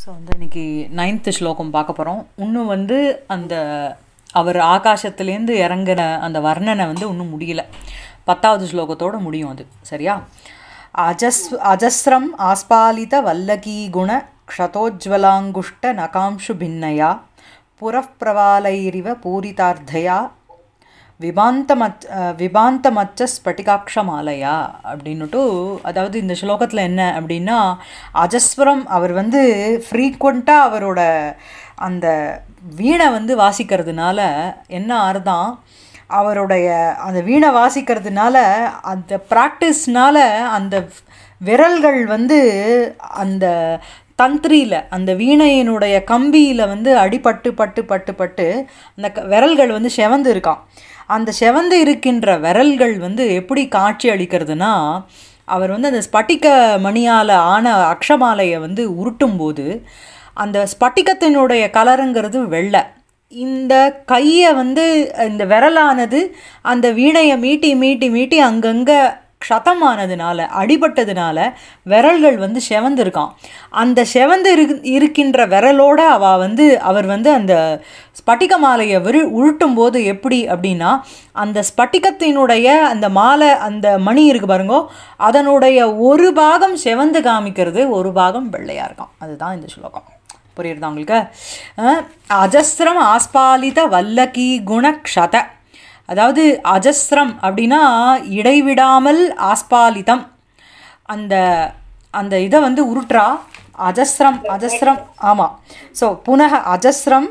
so வந்து இன்றைக்கி ninth ஸ்லோகம் பார்க்க போகிறோம் இன்னும் வந்து அந்த அவர் ஆகாசத்துலேருந்து இறங்கின அந்த வர்ணனை வந்து இன்னும் முடியல பத்தாவது ஸ்லோகத்தோடு முடியும் அது சரியா அஜஸ் அஜஸ்ரம் ஆஸ்பாலித வல்லகீ குண க்ஷதோஜ்வலாங்குஷ்ட நகாம்ஷு பின்னையா புறப்பிரவாலைரிவ பூரிதார்த்தையா விபாந்தமத் விபாந்தமற்ற மாலையா அப்படின்னுட்டு அதாவது இந்த ஸ்லோகத்தில் என்ன அப்படின்னா அஜஸ்வரம் அவர் வந்து ஃப்ரீக்வெண்ட்டாக அவரோட அந்த வீணை வந்து வாசிக்கிறதுனால என்ன ஆறுதான் அவருடைய அந்த வீணை வாசிக்கிறதுனால அந்த ப்ராக்டிஸ்னால் அந்த விரல்கள் வந்து அந்த தந்திரியில் அந்த வீணையினுடைய கம்பியில் வந்து அடிபட்டு பட்டு பட்டு பட்டு அந்த விரல்கள் வந்து செவந்து இருக்கான் அந்த செவந்து இருக்கின்ற விரல்கள் வந்து எப்படி காட்சி அளிக்கிறதுனா அவர் வந்து அந்த ஸ்பட்டிக மணியால் ஆன அக்ஷமாலையை வந்து உருட்டும் போது அந்த ஸ்பட்டிகத்தினுடைய கலருங்கிறது வெள்ளை இந்த கையை வந்து இந்த விரலானது அந்த வீணையை மீட்டி மீட்டி மீட்டி அங்கங்கே க்ஷதமானதுனால அடிபட்டதுனால விரல்கள் வந்து செவந்திருக்கான் அந்த செவந்து இரு இருக்கின்ற விரலோட அவ வந்து அவர் வந்து அந்த ஸ்பட்டிக மாலையை விரு உருட்டும் போது எப்படி அப்படின்னா அந்த ஸ்பட்டிகத்தினுடைய அந்த மாலை அந்த மணி இருக்கு பாருங்கோ அதனுடைய ஒரு பாகம் செவந்து காமிக்கிறது ஒரு பாகம் வெள்ளையாக இருக்கும் அதுதான் இந்த ஸ்லோகம் புரியுறதா உங்களுக்கு அஜஸ்திரம் ஆஸ்பாலித வல்லகி குணக்ஷத அதாவது அஜஸ்ரம் அப்படின்னா இடைவிடாமல் ஆஸ்பாலிதம் அந்த அந்த இதை வந்து உருட்டுறா அஜஸ்ரம் அஜஸ்ரம் ஆமாம் ஸோ புனக அஜஸ்ரம்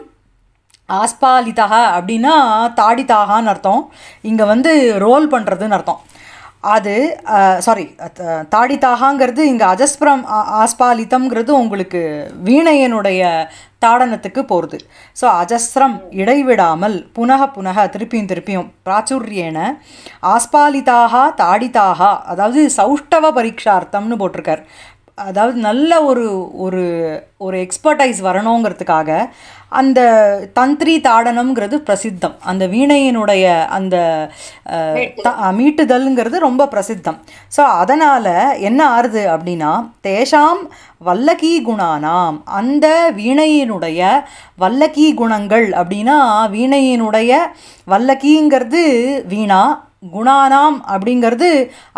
ஆஸ்பாலிதா அப்படின்னா தாடிதாகான்னு அர்த்தம் இங்கே வந்து ரோல் பண்ணுறதுன்னு அர்த்தம் அது சாரி தாடி தாகாங்கிறது இங்கே அஜஸ்பிரம் ஆஸ்பாலிதம்ங்கிறது உங்களுக்கு வீணையனுடைய தாடனத்துக்கு போகிறது ஸோ அஜஸ்ரம் இடைவிடாமல் புனக புனக திருப்பியும் திருப்பியும் பிராச்சுரியன ஆஸ்பாலிதாக தாடிதாக அதாவது சௌஷ்டவ பரீட்சார்த்தம்னு போட்டிருக்கார் அதாவது நல்ல ஒரு ஒரு ஒரு எக்ஸ்பர்டைஸ் வரணுங்கிறதுக்காக அந்த தந்திரி தாடனம்ங்கிறது பிரசித்தம் அந்த வீணையினுடைய அந்த மீட்டுதல்ங்கிறது ரொம்ப பிரசித்தம் ஸோ அதனால் என்ன ஆறுது அப்படின்னா தேஷாம் வல்லகி குணானாம் அந்த வீணையினுடைய வல்லகி குணங்கள் அப்படின்னா வீணையினுடைய வல்லகிங்கிறது வீணா குணானாம் அப்படிங்கிறது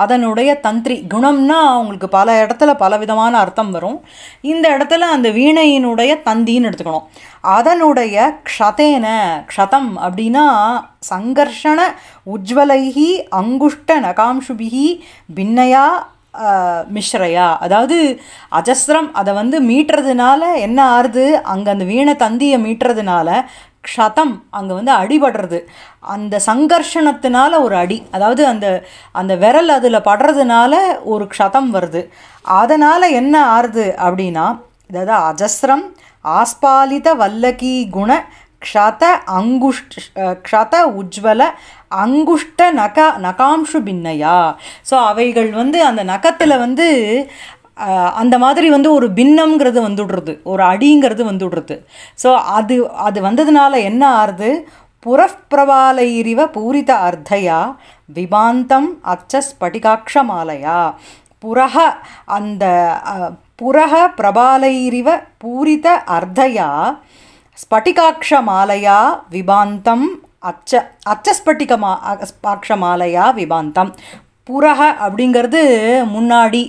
அதனுடைய தந்திரி குணம்னா அவங்களுக்கு பல இடத்துல பல விதமான அர்த்தம் வரும் இந்த இடத்துல அந்த வீணையினுடைய தந்தின்னு எடுத்துக்கணும் அதனுடைய க்ஷதேன க்ஷதம் அப்படின்னா சங்கர்ஷண உஜ்வலைஹி அங்குஷ்ட நகாம்சுபிகி பின்னையா மிஸ்ரையா அதாவது அஜஸ்ரம் அதை வந்து மீட்டுறதுனால என்ன ஆறுது அங்கே அந்த வீணை தந்தியை மீட்டுறதுனால க்ஷதம் அங்கே வந்து அடிபடுறது அந்த சங்கர்ஷணத்தினால ஒரு அடி அதாவது அந்த அந்த விரல் அதில் படுறதுனால ஒரு க்ஷதம் வருது அதனால் என்ன ஆறுது அப்படின்னா அதாவது அஜஸ்ரம் ஆஸ்பாலித வல்லகி குண க்ஷத அங்குஷ்ட் க்ஷத உஜ்வல அங்குஷ்ட நக நகாம்ஷு பின்னையா ஸோ அவைகள் வந்து அந்த நகத்தில் வந்து அந்த மாதிரி வந்து ஒரு பின்னம்ங்கிறது வந்துடுறது ஒரு அடிங்கிறது வந்துடுறது ஸோ அது அது வந்ததுனால என்ன ஆறுது புறப்பிரபாலைரிவ பூரித அர்த்தையா விபாந்தம் மாலையா புறக அந்த புறக பிரபாலைரிவ பூரித அர்த்தையா மாலையா விபாந்தம் அச்ச அச்சஸ்பட்டிகமா அக்ஷமாலையா விபாந்தம் புறக அப்படிங்கிறது முன்னாடி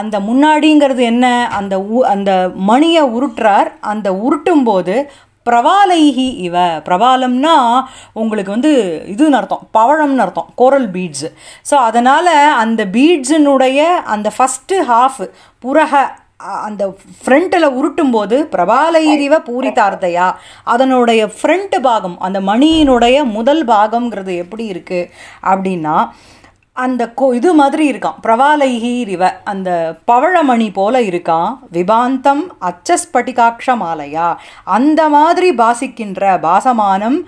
அந்த முன்னாடிங்கிறது என்ன அந்த உ அந்த மணியை உருட்டுறார் அந்த உருட்டும் போது பிரபாலைஹி இவ பிரபாலம்னா உங்களுக்கு வந்து இதுன்னு அர்த்தம் பவழம்னு அர்த்தம் கோரல் பீட்ஸு ஸோ அதனால் அந்த பீட்ஸினுடைய அந்த ஃபஸ்ட்டு ஹாஃப் புரக அந்த ஃப்ரண்ட்டில் உருட்டும் போது பிரபாலைரிவ பூரித்தார்த்தையா அதனுடைய ஃப்ரண்ட்டு பாகம் அந்த மணியினுடைய முதல் பாகம்ங்கிறது எப்படி இருக்குது அப்படின்னா அந்த கோ இது மாதிரி இருக்கான் பிரவாலைகி ரிவ அந்த பவழமணி போல இருக்கான் விபாந்தம் அச்சஸ்பட்டிகாட்ச மாலையா அந்த மாதிரி பாசிக்கின்ற பாசமானம்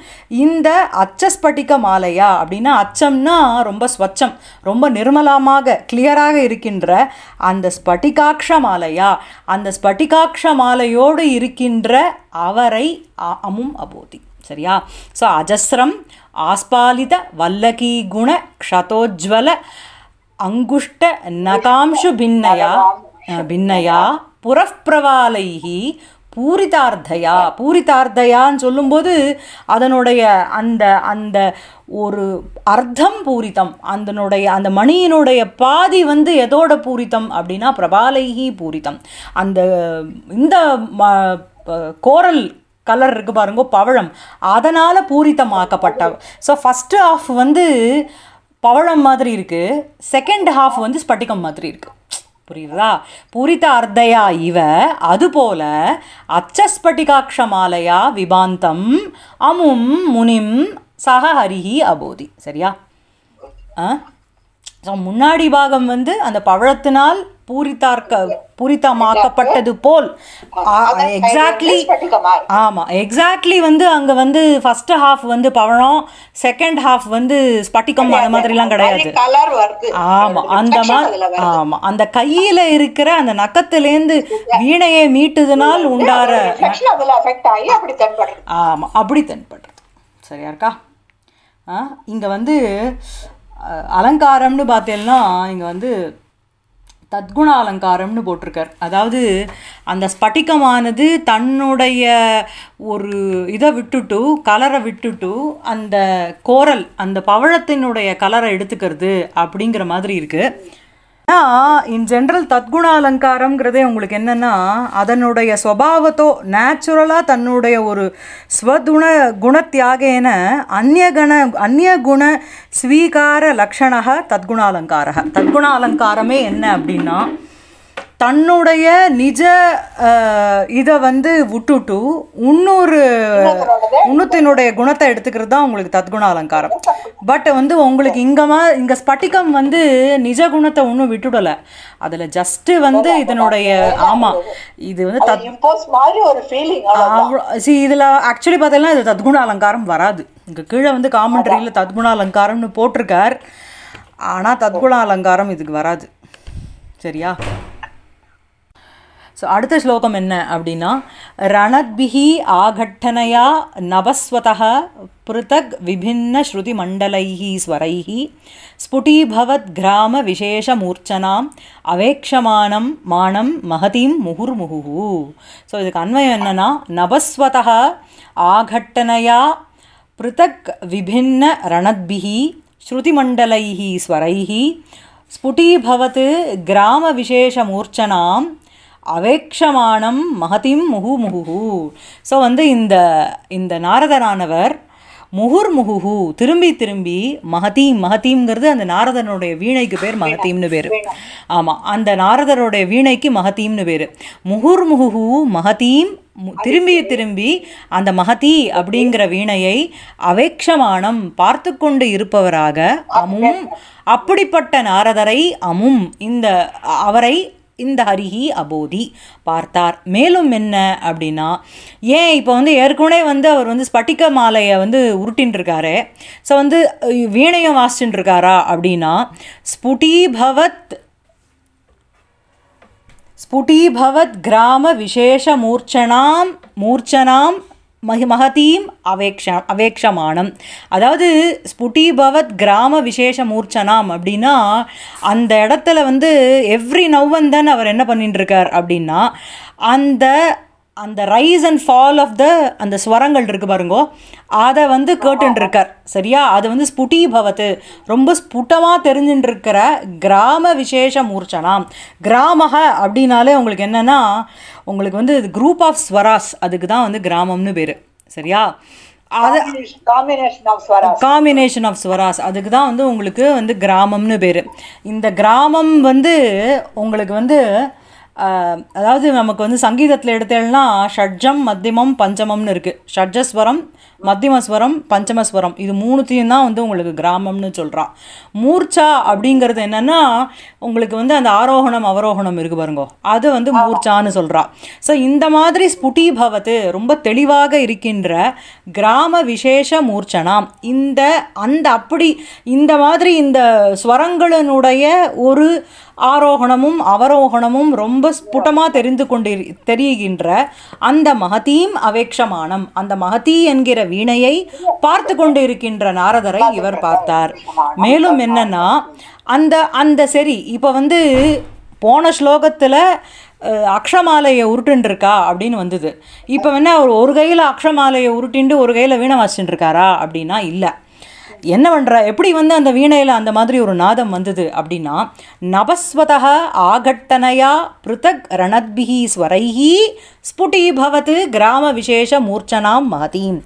இந்த அச்சஸ்பட்டிக மாலையா அப்படின்னா அச்சம்னா ரொம்ப ஸ்வச்சம் ரொம்ப நிர்மலமாக கிளியராக இருக்கின்ற அந்த ஸ்பட்டிகாட்ச மாலையா அந்த ஸ்பட்டிகாட்ச மாலையோடு இருக்கின்ற அவரை அமும் அபோதி சரியா ஸோ அஜஸ்ரம் ఆస్పాలిత వల్లకీగుణ க்ஷதோஜ்வல அங்குஷ்ட నకాంశు భిన్నయా భిన్నయా புறப்பிரவாலை பூரிதார்த்தையா பூரிதார்த்தையான்னு சொல்லும்போது அதனுடைய அந்த அந்த ஒரு அர்த்தம் பூரித்தம் அதனுடைய அந்த மணியினுடைய பாதி வந்து எதோட பூரித்தம் அப்படின்னா பிரபாலைகி பூரித்தம் அந்த இந்த கோரல் கலர் இருக்கு பாருங்க பவழம் அதனால் பூரித்தமாக்கப்பட்ட ஸோ ஃபஸ்ட்டு ஹாஃப் வந்து பவழம் மாதிரி இருக்குது செகண்ட் ஹாஃப் வந்து ஸ்பட்டிகம் மாதிரி இருக்குது புரியுதா பூரித அர்த்தையா இவ அதுபோல அச்சஸ்பட்டிகாட்சமாலயா விபாந்தம் அமும் முனிம் சக ஹரிஹி அபோதி சரியா ஆ முன்னாடி பாகம் வந்து அந்த பவழத்தினால் பூரித்தார்க்க பூரித்தமாக்கப்பட்டது போல் எக்ஸாக்ட்லி ஆமாம் எக்ஸாக்ட்லி வந்து அங்கே வந்து ஃபர்ஸ்ட் ஹாஃப் வந்து பவழம் செகண்ட் ஹாஃப் வந்து ஸ்பட்டிக்கம் அந்த மாதிரிலாம் கிடையாது ஆமாம் அந்த மாதிரி ஆமாம் அந்த கையில் இருக்கிற அந்த நக்கத்துலேருந்து வீணையை மீட்டுதுனால் உண்டார ஆமாம் அப்படி தென்படுறது சரியா இருக்கா இங்கே வந்து அலங்காரம்னு பார்த்தேன்னா இங்கே வந்து தத்குண அலங்காரம்னு போட்டிருக்கார் அதாவது அந்த ஸ்பட்டிகமானது தன்னுடைய ஒரு இதை விட்டுட்டு கலரை விட்டுட்டு அந்த கோரல் அந்த பவழத்தினுடைய கலரை எடுத்துக்கிறது அப்படிங்கிற மாதிரி இருக்குது ஆனால் இன் ஜென்ரல் தத்குண அலங்காரங்கிறதே உங்களுக்கு என்னென்னா அதனுடைய சுவாவத்தோ நேச்சுரலாக தன்னுடைய ஒரு ஸ்வகுண குணத்தியாகேன அந்நகண ஸ்வீகார லக்ஷணாக தத்குண லக்ஷண தத்குண தத்குணாலங்காரமே என்ன அப்படின்னா தன்னுடைய நிஜ இதை வந்து விட்டுட்டு இன்னொரு இன்னொத்தினுடைய குணத்தை எடுத்துக்கிறது தான் உங்களுக்கு தத்குண அலங்காரம் பட் வந்து உங்களுக்கு இங்கமா இங்கே ஸ்பட்டிகம் வந்து நிஜ குணத்தை ஒன்றும் விட்டுடலை அதில் ஜஸ்ட்டு வந்து இதனுடைய ஆமாம் இது வந்து தத் இதில் ஆக்சுவலி பார்த்தீங்கன்னா இது தத்குண அலங்காரம் வராது இங்கே கீழே வந்து காமெண்ட்ரியில் தத்குண அலங்காரம்னு போட்டிருக்கார் ஆனால் தத்குண அலங்காரம் இதுக்கு வராது சரியா ஸோ அடுத்த ஸ்லோகம் என்ன அப்படின்னா ரணத்பிஹி ஆகட்டனையா நவஸ்வதா பிருத்தக் விபின்ன ஸ்ருதி மண்டலைஹி ஸ்வரைஹி ஸ்புடீபவத் கிராம விசேஷ மூர்ச்சனாம் அவேக்ஷமானம் மானம் மகதீம் முகுர்முகு ஸோ இதுக்கு அன்வயம் என்னன்னா நவஸ்வதா ஆகட்டனையா பிருத்தக் விபின்ன ரணத்பிஹி ஸ்ருதிமண்டலைஹி ஸ்வரைஹி ஸ்புடீபவத் கிராம விசேஷ மூர்ச்சனாம் அவேக்ஷமானம் மகதிம் முகு முகு ஸோ வந்து இந்த இந்த நாரதரானவர் முகுர் முகுஹு திரும்பி திரும்பி மகதீம் மகதீம்ங்கிறது அந்த நாரதனுடைய வீணைக்கு பேர் மகதீம்னு பேர் ஆமாம் அந்த நாரதருடைய வீணைக்கு மகதீம்னு பேர் முகுர் முகுஹு மகதீம் திரும்பி திரும்பி அந்த மகதி அப்படிங்கிற வீணையை அவேக்ஷமானம் பார்த்து கொண்டு இருப்பவராக அமும் அப்படிப்பட்ட நாரதரை அமும் இந்த அவரை இந்த ஹரிஹி அபோதி பார்த்தார் மேலும் என்ன அப்படின்னா ஏன் இப்போ வந்து ஏற்கனவே வந்து அவர் வந்து ஸ்பட்டிக மாலையை வந்து உருட்டின்ட்டுருக்காரு ஸோ வந்து வீணையும் வாசிச்சுட்டுருக்காரா அப்படின்னா ஸ்புடீபவத் ஸ்புடீபவத் கிராம விசேஷ மூர்ச்சனாம் மூர்ச்சனாம் மகி மகதீம் அவேக்ஷ அவேக்ஷமானம் அதாவது ஸ்புட்டி பவத் கிராம விசேஷ மூர்ச்சனாம் அப்படின்னா அந்த இடத்துல வந்து எவ்ரி நவ் அவர் என்ன பண்ணிட்டுருக்கார் அப்படின்னா அந்த அந்த rise and fall of the அந்த ஸ்வரங்கள் இருக்குது பாருங்கோ அதை வந்து கேட்டுருக்கார் சரியா அது வந்து ஸ்புட்டி பவத்து ரொம்ப ஸ்புட்டமாக தெரிஞ்சுட்டு இருக்கிற கிராம விசேஷ மூர்ச்சனாம் கிராமக அப்படின்னாலே உங்களுக்கு என்னென்னா உங்களுக்கு வந்து குரூப் ஆஃப் ஸ்வராஸ் அதுக்கு தான் வந்து கிராமம்னு பேர் சரியா அது காம்பினேஷன் ஆஃப் ஸ்வராஸ் அதுக்கு தான் வந்து உங்களுக்கு வந்து கிராமம்னு பேர் இந்த கிராமம் வந்து உங்களுக்கு வந்து அதாவது நமக்கு வந்து சங்கீதத்தில் எடுத்தேன்னா ஷட்ஜம் மத்தியமம் பஞ்சமம்னு இருக்குது ஷட்ஜஸ்வரம் மத்தியமஸ்வரம் பஞ்சமஸ்வரம் இது மூணுத்தையும் தான் வந்து உங்களுக்கு கிராமம்னு சொல்கிறான் மூர்ச்சா அப்படிங்கிறது என்னென்னா உங்களுக்கு வந்து அந்த ஆரோகணம் அவரோகணம் இருக்குது பாருங்க அது வந்து மூர்ச்சான்னு சொல்கிறான் ஸோ இந்த மாதிரி ஸ்புட்டி பவத்து ரொம்ப தெளிவாக இருக்கின்ற கிராம விசேஷ மூர்ச்சனாம் இந்த அந்த அப்படி இந்த மாதிரி இந்த ஸ்வரங்களினுடைய ஒரு ஆரோகணமும் அவரோகணமும் ரொம்ப ஸ்புட்டமாக தெரிந்து கொண்டு தெரிகின்ற அந்த மகத்தீம் அவேக்ஷமானம் அந்த மகதி என்கிற வீணையை பார்த்து கொண்டு இருக்கின்ற நாரதரை இவர் பார்த்தார் மேலும் என்னன்னா அந்த அந்த சரி இப்போ வந்து போன ஸ்லோகத்தில் அக்ஷமாலையை உருட்டுன்ருக்கா அப்படின்னு வந்தது இப்போ என்ன அவர் ஒரு கையில் அக்ஷமாலையை உருட்டின்ட்டு ஒரு கையில் வீணை வாசிட்டுருக்காரா அப்படின்னா இல்லை என்ன பண்ணுற எப்படி வந்து அந்த வீணையில் அந்த மாதிரி ஒரு நாதம் வந்தது அப்படின்னா நபஸ்வதா ஆகட்டனையா பிருத்தக் ரணத்பிஹி ஸ்வரைஹி ஸ்புடீபவத் கிராம விசேஷ மூர்ச்சனாம் மகதீம்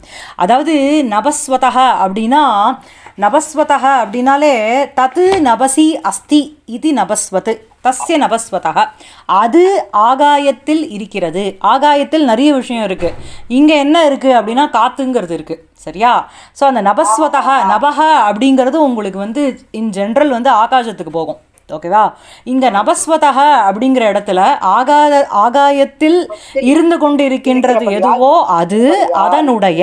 அதாவது நபஸ்வதா அப்படின்னா நபஸ்வதா அப்படின்னாலே தத்து நபசி அஸ்தி இது நபஸ்வத்து தஸ்ய நபஸ்வதாக அது ஆகாயத்தில் இருக்கிறது ஆகாயத்தில் நிறைய விஷயம் இருக்குது இங்கே என்ன இருக்குது அப்படின்னா காத்துங்கிறது இருக்குது சரியா ஸோ அந்த நபஸ்வதக நபக அப்படிங்கிறது உங்களுக்கு வந்து இன் ஜென்ரல் வந்து ஆகாசத்துக்கு போகும் ஓகேவா இங்கே நபஸ்வதக அப்படிங்கிற இடத்துல ஆகாத ஆகாயத்தில் இருந்து கொண்டு இருக்கின்றது எதுவோ அது அதனுடைய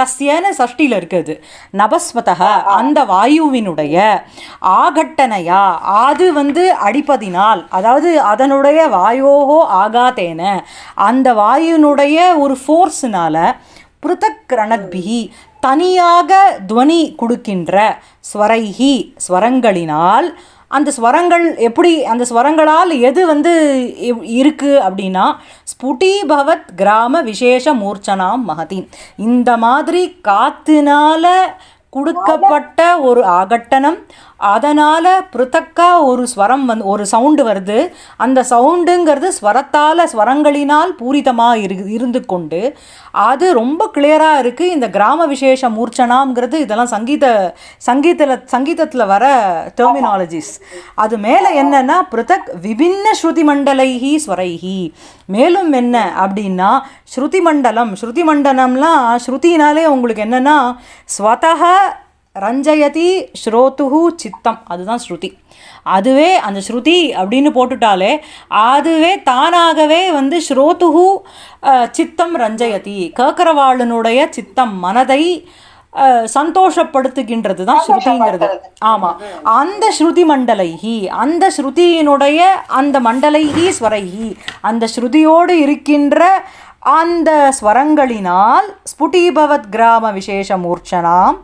தஸ்யன சஷ்டியில் இருக்குது நபஸ்வதா அந்த வாயுவினுடைய ஆகட்டனையா அது வந்து அடிப்பதினால் அதாவது அதனுடைய வாயோகோ ஆகாதேன அந்த வாயுனுடைய ஒரு ஃபோர்ஸினால் பிருத்தக் தனியாக துவனி கொடுக்கின்ற ஸ்வரைகி ஸ்வரங்களினால் அந்த ஸ்வரங்கள் எப்படி அந்த ஸ்வரங்களால் எது வந்து இருக்குது அப்படின்னா ஸ்புட்டி பவத் கிராம விசேஷ மூர்ச்சனாம் மகதி இந்த மாதிரி காத்தினால கொடுக்கப்பட்ட ஒரு ஆகட்டணம் அதனால் பிருத்தக்காக ஒரு ஸ்வரம் வந் ஒரு சவுண்டு வருது அந்த சவுண்டுங்கிறது ஸ்வரத்தால் ஸ்வரங்களினால் பூரிதமாக இரு இருந்து கொண்டு அது ரொம்ப கிளியராக இருக்குது இந்த கிராம விசேஷ மூர்ச்சனாங்கிறது இதெல்லாம் சங்கீத சங்கீதத்தில் சங்கீதத்தில் வர டெர்மினாலஜிஸ் அது மேலே என்னென்னா பிருத்தக் விபின்ன ஸ்ருதி மண்டலைஹி ஸ்வரைஹி மேலும் என்ன அப்படின்னா ஸ்ருதி மண்டலம் ஸ்ருதி மண்டலம்லாம் ஸ்ருதினாலே உங்களுக்கு என்னென்னா ஸ்வதக ரஞ்சயதி ஸ்ரோத்துகு சித்தம் அதுதான் ஸ்ருதி அதுவே அந்த ஸ்ருதி அப்படின்னு போட்டுட்டாலே அதுவே தானாகவே வந்து ஸ்ரோத்துகு சித்தம் ரஞ்சயதி கேட்குறவாளனுடைய சித்தம் மனதை சந்தோஷப்படுத்துகின்றது தான் ஸ்ருதிங்கிறது ஆமாம் அந்த ஸ்ருதி மண்டலைஹி அந்த ஸ்ருதியினுடைய அந்த மண்டலைஹி ஸ்வரைஹி அந்த ஸ்ருதியோடு இருக்கின்ற அந்த ஸ்வரங்களினால் ஸ்புடீபவத் கிராம விசேஷ மூர்ச்சனாம்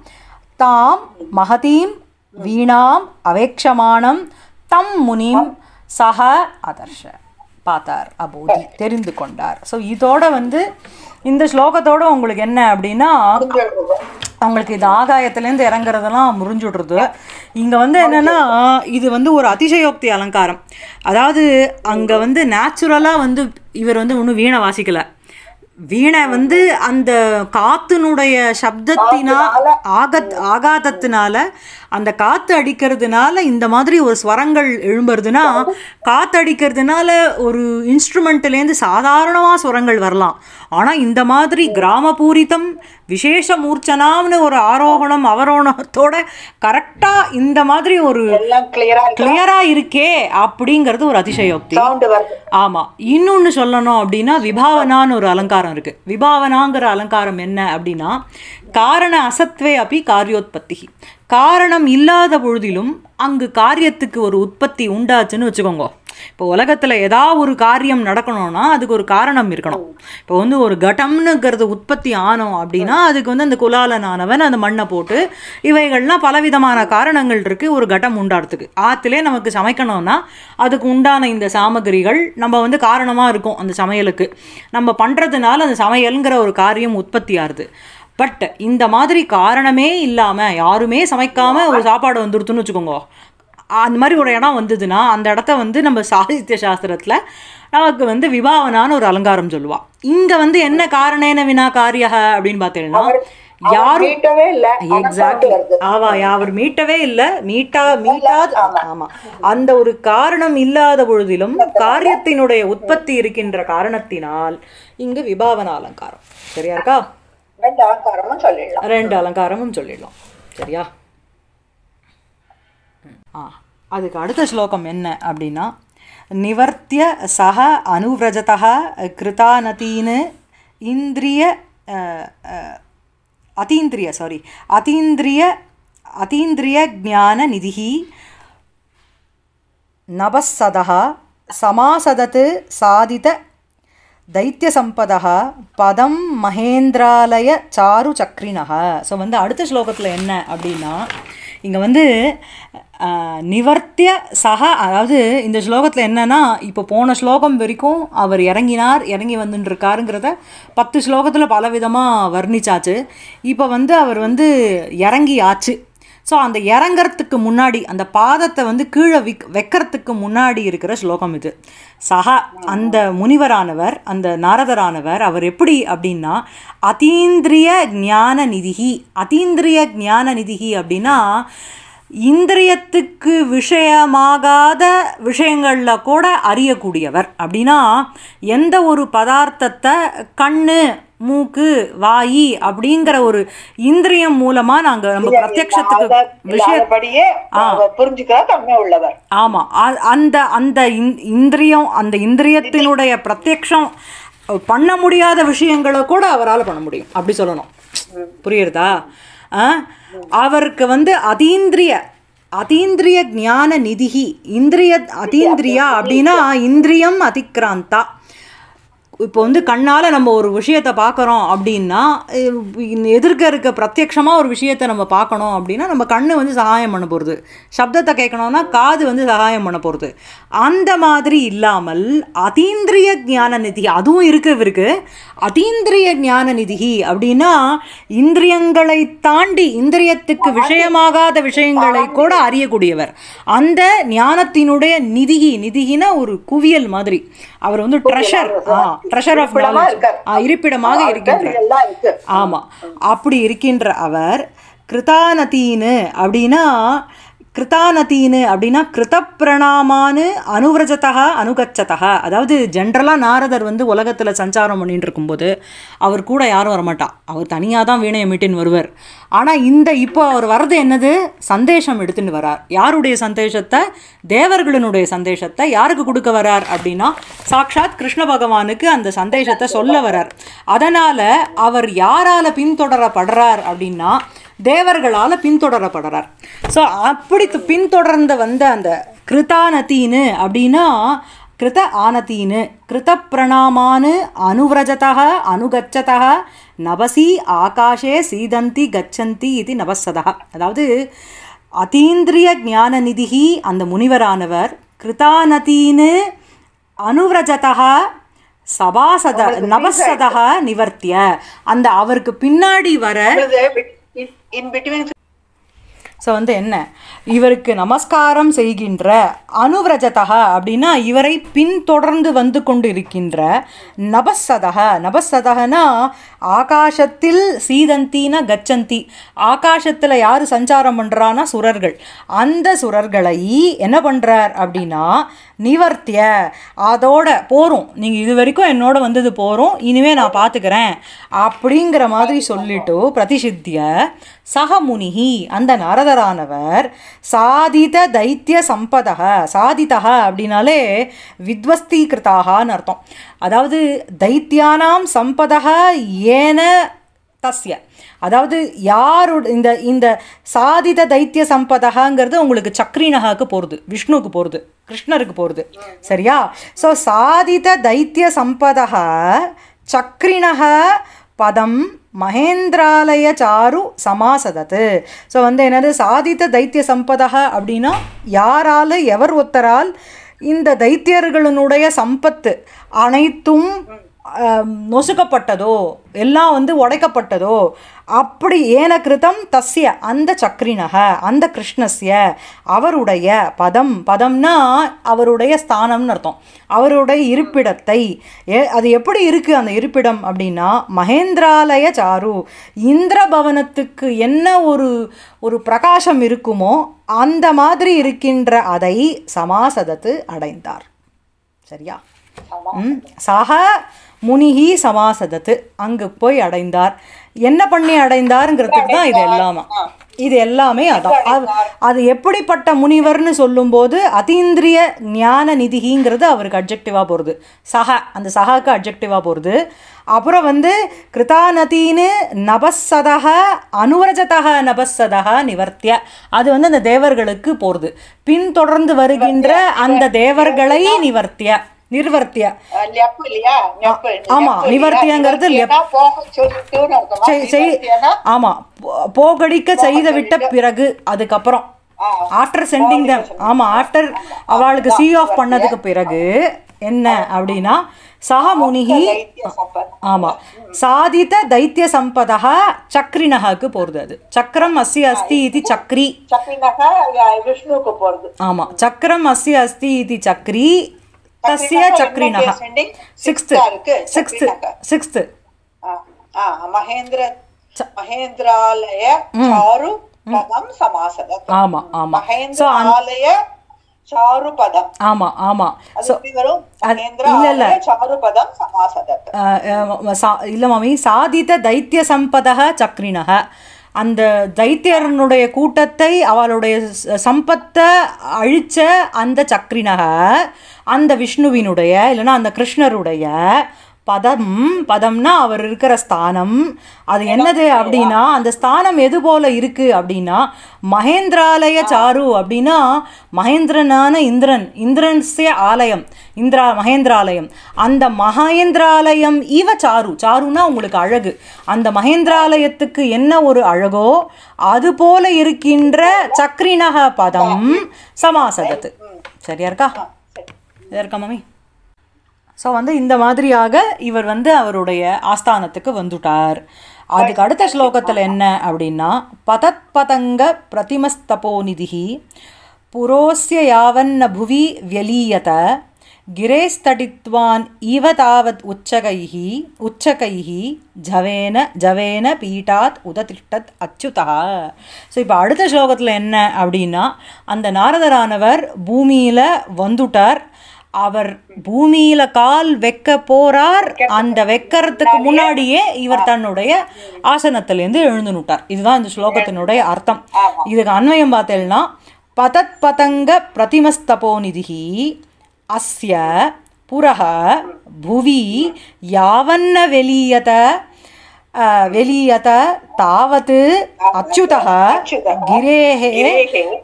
தாம் மகதீம் வீணாம் அவேக்ஷமானம் தம் முனிம் சக அதர்ஷ பார்த்தார் அபோதி தெரிந்து கொண்டார் ஸோ இதோட வந்து இந்த ஸ்லோகத்தோட உங்களுக்கு என்ன அப்படின்னா அவங்களுக்கு இது ஆகாயத்துலேருந்து இறங்குறதெல்லாம் முறிஞ்சுடுறது இங்கே வந்து என்னென்னா இது வந்து ஒரு அதிசயோக்தி அலங்காரம் அதாவது அங்கே வந்து நேச்சுரலாக வந்து இவர் வந்து ஒன்றும் வீணை வாசிக்கலை வீணை வந்து அந்த காத்தினுடைய சப்தத்தினால் ஆகத் ஆகாதத்தினால அந்த காற்று அடிக்கிறதுனால இந்த மாதிரி ஒரு ஸ்வரங்கள் எழும்புறதுனா காற்று அடிக்கிறதுனால ஒரு இன்ஸ்ட்ருமெண்ட்லேருந்து சாதாரணமாக ஸ்வரங்கள் வரலாம் ஆனால் இந்த மாதிரி கிராமபூரித்தம் விசேஷ மூர்ச்சனாம்னு ஒரு ஆரோகணம் அவரோகணத்தோட கரெக்டாக இந்த மாதிரி ஒரு கிளியராக இருக்கே அப்படிங்கிறது ஒரு அதிசயோக்தி ஆமாம் இன்னொன்று சொல்லணும் அப்படின்னா விபாவனான்னு ஒரு அலங்காரம் இருக்குது விபாவனாங்கிற அலங்காரம் என்ன அப்படின்னா காரண அசத்வே அப்படி காரியோத்பத்தி காரணம் இல்லாத பொழுதிலும் அங்கு காரியத்துக்கு ஒரு உற்பத்தி உண்டாச்சுன்னு வச்சுக்கோங்க இப்போ உலகத்தில் ஏதாவது ஒரு காரியம் நடக்கணும்னா அதுக்கு ஒரு காரணம் இருக்கணும் இப்போ வந்து ஒரு கட்டம்னுங்கிறது உற்பத்தி ஆனோம் அப்படின்னா அதுக்கு வந்து அந்த குலாலன் ஆனவன் அந்த மண்ணை போட்டு இவைகள்லாம் பலவிதமான காரணங்கள் இருக்குது ஒரு கட்டம் உண்டாடுறதுக்கு ஆற்றுலே நமக்கு சமைக்கணும்னா அதுக்கு உண்டான இந்த சாமகிரிகள் நம்ம வந்து காரணமாக இருக்கும் அந்த சமையலுக்கு நம்ம பண்ணுறதுனால அந்த சமையலுங்கிற ஒரு காரியம் உற்பத்தி ஆறுது பட் இந்த மாதிரி காரணமே இல்லாமல் யாருமே சமைக்காமல் ஒரு சாப்பாடு வந்துடுத்துன்னு வச்சுக்கோங்க அந்த மாதிரி ஒரு இடம் வந்ததுன்னா அந்த இடத்த வந்து நம்ம சாகித்ய சாஸ்திரத்தில் நமக்கு வந்து விபாவனான்னு ஒரு அலங்காரம் சொல்லுவா இங்கே வந்து என்ன காரணேன வினா காரியா அப்படின்னு பார்த்தீங்கன்னா யாரும் எக்ஸாக்ட்லி அவர் மீட்டவே இல்ல மீட்டா மீட்டா ஆமா அந்த ஒரு காரணம் இல்லாத பொழுதிலும் காரியத்தினுடைய உற்பத்தி இருக்கின்ற காரணத்தினால் இங்கு விபாவன அலங்காரம் சரியா இருக்கா ரெண்டு அலங்காரமும் சொல்லிடலாம் ரெண்டு அலங்காரமும் சொல்லிடலாம் சரியா ஆ அதுக்கு அடுத்த ஸ்லோகம் என்ன அப்படின்னா நிவர்த்திய சக அனுவிரஜதா கிருதானதீன் இந்திரிய அதீந்திரிய சாரி அதீந்திரிய அதீந்திரிய ஜான நிதிஹி நபசதா சமாசதத்து சாதித தைத்தியசம்பதா பதம் மகேந்திராலய சாரு சக்ரினகா ஸோ வந்து அடுத்த ஸ்லோகத்தில் என்ன அப்படின்னா இங்கே வந்து நிவர்த்திய சக அதாவது இந்த ஸ்லோகத்தில் என்னென்னா இப்போ போன ஸ்லோகம் வரைக்கும் அவர் இறங்கினார் இறங்கி வந்துட்டுருக்காருங்கிறத பத்து ஸ்லோகத்தில் பலவிதமாக வர்ணிச்சாச்சு இப்போ வந்து அவர் வந்து இறங்கி ஆச்சு ஸோ அந்த இறங்கிறதுக்கு முன்னாடி அந்த பாதத்தை வந்து கீழே விக் வைக்கிறதுக்கு முன்னாடி இருக்கிற ஸ்லோகம் இது சஹா அந்த முனிவரானவர் அந்த நாரதரானவர் அவர் எப்படி அப்படின்னா அதீந்திரிய ஞான நிதிகி அதீந்திரிய ஞான நிதிகி அப்படின்னா இந்திரியத்துக்கு விஷயமாகாத விஷயங்களில் கூட அறியக்கூடியவர் அப்படின்னா எந்த ஒரு பதார்த்தத்தை கண்ணு மூக்கு வாயி அப்படிங்கிற ஒரு இந்திரியம் மூலமா நாங்க நம்ம விஷயப்படியே விஷயம் ஆமா அந்த அந்த இந்திரியம் அந்த இந்திரியத்தினுடைய பிரத்யக்ஷம் பண்ண முடியாத விஷயங்களை கூட அவரால் பண்ண முடியும் அப்படி சொல்லணும் புரியுறதா அவருக்கு வந்து அதீந்திரிய அதீந்திரிய ஞான நிதிகி இந்திரிய அதீந்திரியா அப்படின்னா இந்திரியம் அதிக்ராந்தா இப்போ வந்து கண்ணால் நம்ம ஒரு விஷயத்தை பார்க்குறோம் அப்படின்னா எதிர்க்க இருக்க பிரத்யக்ஷமாக ஒரு விஷயத்தை நம்ம பார்க்கணும் அப்படின்னா நம்ம கண்ணு வந்து சகாயம் பண்ண போகிறது சப்தத்தை கேட்கணும்னா காது வந்து சகாயம் பண்ண போகிறது அந்த மாதிரி இல்லாமல் அதீந்திரிய ஞான நிதி அதுவும் இருக்கு இவருக்கு அதீந்திரிய ஞான நிதி அப்படின்னா இந்திரியங்களை தாண்டி இந்திரியத்துக்கு விஷயமாகாத விஷயங்களை கூட அறியக்கூடியவர் அந்த ஞானத்தினுடைய நிதிகி நிதினா ஒரு குவியல் மாதிரி அவர் வந்து ட்ரெஷர் ஆ ட்ரெஷர் ஆஃப் இருப்பிடமாக இருக்கின்ற ஆமா அப்படி இருக்கின்ற அவர் கிருதானதீனு அப்படின்னா கிருதானதீனு அப்படின்னா கிருதப்பிரணாமான்னு அனுவிரஜதா அனுகச்சதா அதாவது ஜென்ரலாக நாரதர் வந்து உலகத்தில் சஞ்சாரம் பண்ணிட்டு இருக்கும்போது அவர் கூட யாரும் வரமாட்டா அவர் தனியாக தான் வீணையை மீட்டின்னு வருவர் ஆனால் இந்த இப்போ அவர் வர்றது என்னது சந்தேஷம் எடுத்துன்னு வரார் யாருடைய சந்தேஷத்தை தேவர்களினுடைய சந்தேஷத்தை யாருக்கு கொடுக்க வரார் அப்படின்னா சாக்ஷாத் கிருஷ்ண பகவானுக்கு அந்த சந்தேஷத்தை சொல்ல வரார் அதனால் அவர் யாரால் பின்தொடரப்படுறார் அப்படின்னா தேவர்களால் பின்தொடரப்படுறார் ஸோ அப்படி பின்தொடர்ந்து வந்த அந்த கிருதானத்தின்னு அப்படின்னா கிருத ஆனத்தீனு கிருத பிரணாமானு அனுவிரஜத அனுகச்சதக நபசி ஆகாஷே சீதந்தி கச்சந்தி இது நபசதக அதாவது அதீந்திரிய ஞான நிதிஹி அந்த முனிவரானவர் கிருதானதீனு அனுவிரஜதா சபாசத நபசதக நிவர்த்திய அந்த அவருக்கு பின்னாடி வர in ஸோ வந்து என்ன இவருக்கு நமஸ்காரம் செய்கின்ற அனுவிரஜதக அப்படின்னா இவரை பின்தொடர்ந்து வந்து கொண்டு இருக்கின்ற நபசதக நபசதகனா ஆகாசத்தில் சீதந்தினா கச்சந்தி ஆகாசத்தில் யார் சஞ்சாரம் பண்ணுறான்னா சுரர்கள் அந்த சுரர்களை என்ன பண்ணுறார் அப்படின்னா நிவர்த்திய அதோட போகிறோம் நீங்கள் இது வரைக்கும் என்னோட வந்தது போகிறோம் இனிமேல் நான் பார்த்துக்கிறேன் அப்படிங்கிற மாதிரி சொல்லிட்டு பிரதிஷித்திய சக முனிகி அந்த நரதரானவர் சாதித தைத்திய சம்பதக சாதிதக அப்படின்னாலே வித்வஸ்தீகிருதாகான்னு அர்த்தம் அதாவது தைத்தியானாம் சம்பதக ஏ ஏன தஸ்ய அதாவது யாரோட இந்த இந்த சாதித தைத்திய சம்பதகங்கிறது உங்களுக்கு சக்ரீனகாவுக்கு போகிறது விஷ்ணுவுக்கு போகிறது கிருஷ்ணருக்கு போகிறது சரியா ஸோ சாதித தைத்திய சம்பதா சக்ரிணக பதம் மகேந்திராலய சாரு சமாசதத்து ஸோ வந்து என்னது சாதித்த தைத்திய சம்பதா அப்படின்னா யாரால் எவர் ஒத்தரால் இந்த தைத்தியர்களினுடைய சம்பத்து அனைத்தும் நொசுக்கப்பட்டதோ எல்லாம் வந்து உடைக்கப்பட்டதோ அப்படி ஏன கிருதம் தஸ்ய அந்த சக்ரினக அந்த கிருஷ்ணஸ்ய அவருடைய பதம் பதம்னா அவருடைய ஸ்தானம்னு அர்த்தம் அவருடைய இருப்பிடத்தை அது எப்படி இருக்குது அந்த இருப்பிடம் அப்படின்னா மகேந்திராலய சாரு இந்திர பவனத்துக்கு என்ன ஒரு ஒரு பிரகாசம் இருக்குமோ அந்த மாதிரி இருக்கின்ற அதை சமாசதத்து அடைந்தார் சரியா ம் முனிகி சமாசதத்து அங்கு போய் அடைந்தார் என்ன பண்ணி அடைந்தாருங்கிறதுக்கு தான் இது எல்லாமா இது எல்லாமே அதான் அது எப்படிப்பட்ட முனிவர்னு சொல்லும்போது அதீந்திரிய ஞான நிதிகிங்கிறது அவருக்கு அப்ஜெக்டிவாக போகிறது சஹா அந்த சகாக்கு அப்ஜெக்டிவாக போகிறது அப்புறம் வந்து கிருதாநதீனு நபசதக அனுவரஜதக நபசதக நிவர்த்திய அது வந்து அந்த தேவர்களுக்கு போகிறது பின்தொடர்ந்து வருகின்ற அந்த தேவர்களை நிவர்த்திய நிர்வர்த்திய ஆமா நிவர்த்தியங்கிறது ஆமா போகடிக்க செய்து விட்ட பிறகு அதுக்கப்புறம் ஆஃப்டர் சென்டிங் தம் ஆமாம் ஆஃப்டர் அவளுக்கு சி ஆஃப் பண்ணதுக்கு பிறகு என்ன அப்படின்னா சஹ முனிகி ஆமாம் சாதித்த தைத்திய சம்பதா சக்ரினகாக்கு போகிறது அது சக்கரம் அஸ்தி அஸ்தி இது சக்ரி ஆமாம் சக்கரம் அஸ்தி அஸ்தி இது சக்ரி தஸ்ய சக்ரிணா சிக்ஸ்த் சிக்ஸ்த் சிக்ஸ்த் மகேந்திர மகேந்திராலய சாரு பதம் சமாசத ஆமா ஆமா மகேந்திராலய ஆமா ஆமா சோ சமாசத இல்ல மாமி சாதித தைத்திய அந்த தைத்தியரனுடைய கூட்டத்தை அவளுடைய சம்பத்தை அழித்த அந்த சக்ரினக அந்த விஷ்ணுவினுடைய இல்லைன்னா அந்த கிருஷ்ணருடைய பதம் பதம்னா அவர் இருக்கிற ஸ்தானம் அது என்னது அப்படின்னா அந்த ஸ்தானம் எது போல இருக்கு அப்படின்னா மகேந்திராலய சாரு அப்படின்னா மகேந்திரனான இந்திரன் இந்திரன்ஸே ஆலயம் இந்திரா மகேந்திராலயம் அந்த மகேந்திராலயம் இவ சாரு சாருன்னா உங்களுக்கு அழகு அந்த மகேந்திராலயத்துக்கு என்ன ஒரு அழகோ அது போல இருக்கின்ற சக்ரினக பதம் சமாசகத்து சரியா இருக்கா இருக்கா மாமி ஸோ வந்து இந்த மாதிரியாக இவர் வந்து அவருடைய ஆஸ்தானத்துக்கு வந்துட்டார் அதுக்கு அடுத்த ஸ்லோகத்தில் என்ன அப்படின்னா பதத் பதங்க பிரதிமஸ்தபோநிதிகி புரோஸ்ய யாவன்ன புவி வியலீயத கிரேஸ்தடித்வான் இவ தாவத் உச்சகைஹி உச்சகைஹி ஜவேன ஜவேன பீட்டாத் திட்டத் அச்சுதா ஸோ இப்போ அடுத்த ஸ்லோகத்தில் என்ன அப்படின்னா அந்த நாரதரானவர் பூமியில் வந்துட்டார் அவர் பூமியில கால் வைக்க போறார் அந்த வைக்கிறதுக்கு முன்னாடியே இவர் தன்னுடைய ஆசனத்திலேருந்து எழுந்து நிட்டார் இதுதான் இந்த ஸ்லோகத்தினுடைய அர்த்தம் இதுக்கு அண்மையம் பார்த்தேன்னா பதத் பதங்க பிரதிமஸ்தபோநிதிகி அஸ்ய புரக புவி யாவன்ன வெளியத वेलीयत तावत् अच्युतः गिरेः